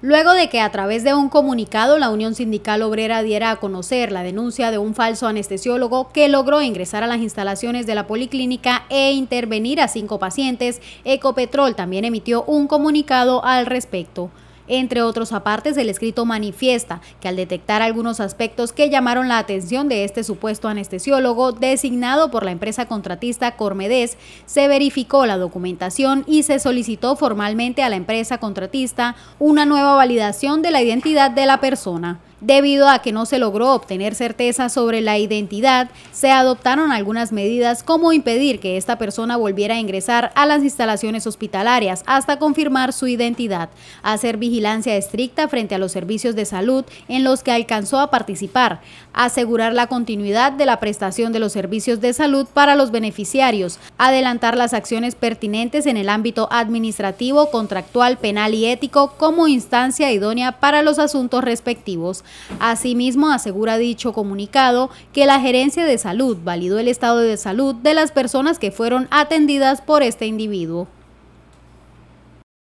Luego de que a través de un comunicado la Unión Sindical Obrera diera a conocer la denuncia de un falso anestesiólogo que logró ingresar a las instalaciones de la policlínica e intervenir a cinco pacientes, Ecopetrol también emitió un comunicado al respecto entre otros apartes, el escrito manifiesta que al detectar algunos aspectos que llamaron la atención de este supuesto anestesiólogo designado por la empresa contratista Cormedes, se verificó la documentación y se solicitó formalmente a la empresa contratista una nueva validación de la identidad de la persona. Debido a que no se logró obtener certeza sobre la identidad, se adoptaron algunas medidas como impedir que esta persona volviera a ingresar a las instalaciones hospitalarias hasta confirmar su identidad, hacer vigilancia estricta frente a los servicios de salud en los que alcanzó a participar, asegurar la continuidad de la prestación de los servicios de salud para los beneficiarios, adelantar las acciones pertinentes en el ámbito administrativo, contractual, penal y ético como instancia idónea para los asuntos respectivos, Asimismo, asegura dicho comunicado que la Gerencia de Salud validó el estado de salud de las personas que fueron atendidas por este individuo.